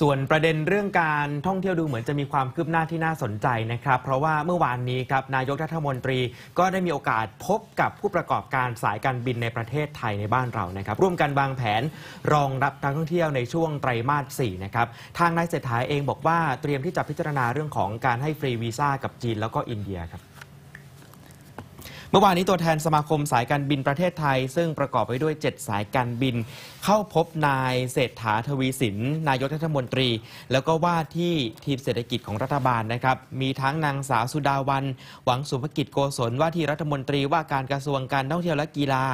ส่วนประเด็นเรื่องการท่องเที่ยวดูเหมือนจะมีความคืบหน้าที่น่าสนใจนะครับ เพราะว่าเมื่อวานนี้ครับนายกรัฐมนตรี ก็ได้มีโอกาสพบกับผู้ประกอบการสายการบินในประเทศไทยในบ้านเรานะครับ ร่วมกันวางแผนรองรับการท่องเที่ยวในช่วงไตรมาส4นะครับทางนายเศรษฐาเองบอกว่าเตรียมที่จะพิจารณาเรื่องของการให้ฟรีวีซ่ากับจีนแล้วก็อินเดียครับเมื่อวานนี้ตัวแทนสมาคมสายการบินประเทศไทย ซึ่งประกอบไปด้วย 7 สายการบิน เข้าพบนายเศรษฐาทวีสิน นายกรัฐมนตรี แล้วก็ว่าที่ทีมเศรษฐกิจของรัฐบาลนะครับ มีทั้งนางสาวสุดาวัน หวังสุภกิจโกศลว่าที่รัฐมนตรีว่าการกระทรวงการท่องเที่ยวและกีฬา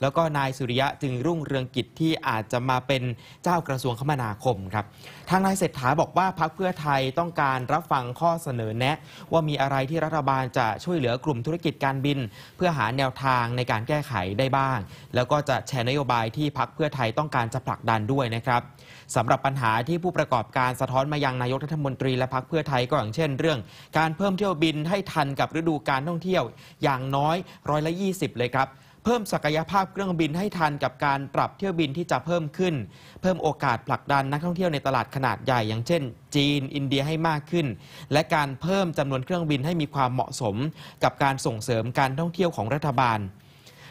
แล้วก็นายสุริยะจึงรุ่งเรืองกิจที่อาจจะมาเป็นเจ้ากระทรวงคมนาคมครับทางนายเศรษฐาบอกว่าพักเพื่อไทยต้องการรับฟังข้อเสนอแนะว่ามีอะไรที่รัฐบาลจะช่วยเหลือกลุ่มธุรกิจการบินเพื่อหาแนวทางในการแก้ไขได้บ้าง แล้วก็จะแชร์นโยบายที่พักเพื่อไทยต้องการจะผลักดันด้วยนะครับสำหรับปัญหาที่ผู้ประกอบการสะท้อนมายัง นายกรัฐมนตรีและพักเพื่อไทย ก็อย่างเช่นเรื่อง การเพิ่มเที่ยวบินให้ทันกับฤดูการท่องเที่ยวอย่างน้อยร้อยละ20 เลยครับพิ่มศักยภาพเครื่องบินให้ทันกับการปรับเที่ยวบินที่จะเพิ่มขึ้น เพิ่มโอกาสผลักดันนักท่องเที่ยวในตลาดขนาดใหญ่อย่างเช่น จีนอินเดียให้มากขึ้น และการเพิ่มจำนวนเครื่องบินให้มีความเหมาะสม กับการส่งเสริมการท่องเที่ยวของรัฐบาล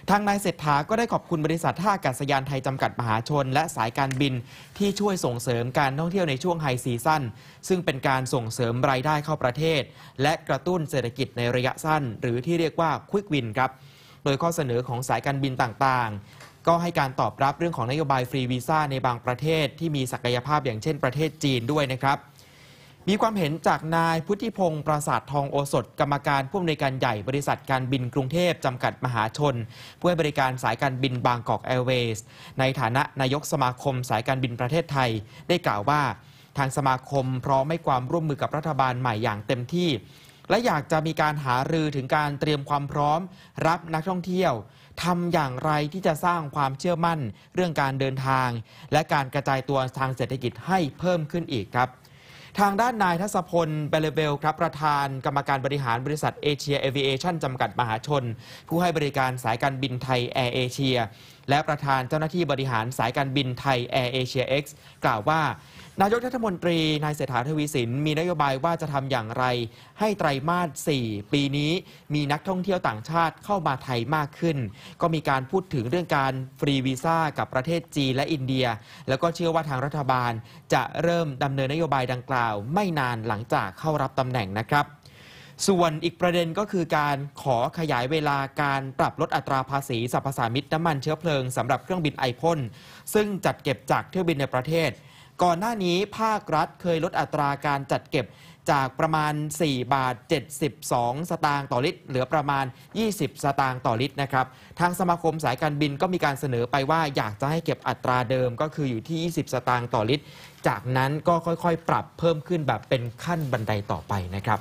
ทางนายเศรษฐาก็ได้ขอบคุณบริษัทท่าอากาศยานไทยจำกัดมหาชนและสายการบิน ที่ช่วยส่งเสริมการท่องเที่ยวในช่วงไฮซีซั่นซึ่งเป็นการส่งเสริมรายได้เข้าประเทศ และกระตุ้นเศรษฐกิจในระยะสั้น หรือที่เรียกว่าควิกวินครับดยข้อเสนอของสายการบินต่างๆ ก็ให้การตอบรับเรื่องของนโยบายฟรีวีซ่าในบางประเทศที่มีศักยภาพอย่างเช่นประเทศจีนด้วยนะครับ มีความเห็นจากนายพุทธิพงศ์ประสาททองโอสถ กรรมการผู้อำนวยการใหญ่บริษัทการบินกรุงเทพ จำกัดมหาชนผู้ให้บริการสายการบินบางกอกแอร์เวย์ในฐานะนายกสมาคม สายการบินประเทศไทย ได้กล่าวว่าทางสมาคมพร้อมให้ความร่วมมือกับรัฐบาลใหม่อย่างเต็มที่และอยากจะมีการหารือถึงการเตรียมความพร้อม รับนักท่องเที่ยวทำอย่างไรที่จะสร้างความเชื่อมั่นเรื่องการเดินทาง และการกระจายตัวทางเศรษฐกิจให้เพิ่มขึ้นอีกครับทางด้านนายทัศพลเบลเบลครับ ประธานกรรมการบริหารบริษัทเอเชียเอเวอเรชั่นจำกัดมหาชน ผู้ให้บริการสายการบินไทยแอร์เอเชียและประธานเจ้าหน้าที่บริหารสายการบินไทยแอร์เอเชียเอ็กซ์กล่าวว่า นายกรัฐมนตรีนายเศรษฐาทวีสิน มีนโยบายว่าจะทำอย่างไร ให้ไตรมาส4ปีนี้มีนักท่องเที่ยวต่างชาติเข้ามาไทยมากขึ้น ก็มีการพูดถึงเรื่องการฟรีวีซ่ากับประเทศจีนและอินเดีย แล้วก็เชื่อว่าทางรัฐบาลจะเริ่มดำเนินนโยบายดังกล่าวาวไม่นานหลังจากเข้ารับตำแหน่งนะครับ ส่วนอีกประเด็นก็คือการขอขยายเวลาการปรับลดอัตราภาษีสรรพสามิตน้ำมันเชื้อเพลิงสำหรับเครื่องบินไอพ่นซึ่งจัดเก็บจากเที่ยวบินในประเทศก่อนหน้านี้ภาครัฐเคยลดอัตราการจัดเก็บจากประมาณ 4 บาท 72 สตางค์ต่อลิตรเหลือประมาณ 20 สตางค์ต่อลิตรนะครับ ทางสมาคมสายการบินก็มีการเสนอไปว่าอยากจะให้เก็บอัตราเดิมก็คืออยู่ที่ 20 สตางค์ต่อลิตร จากนั้นก็ค่อยๆ ปรับเพิ่มขึ้นแบบเป็นขั้นบันไดต่อไปนะครับ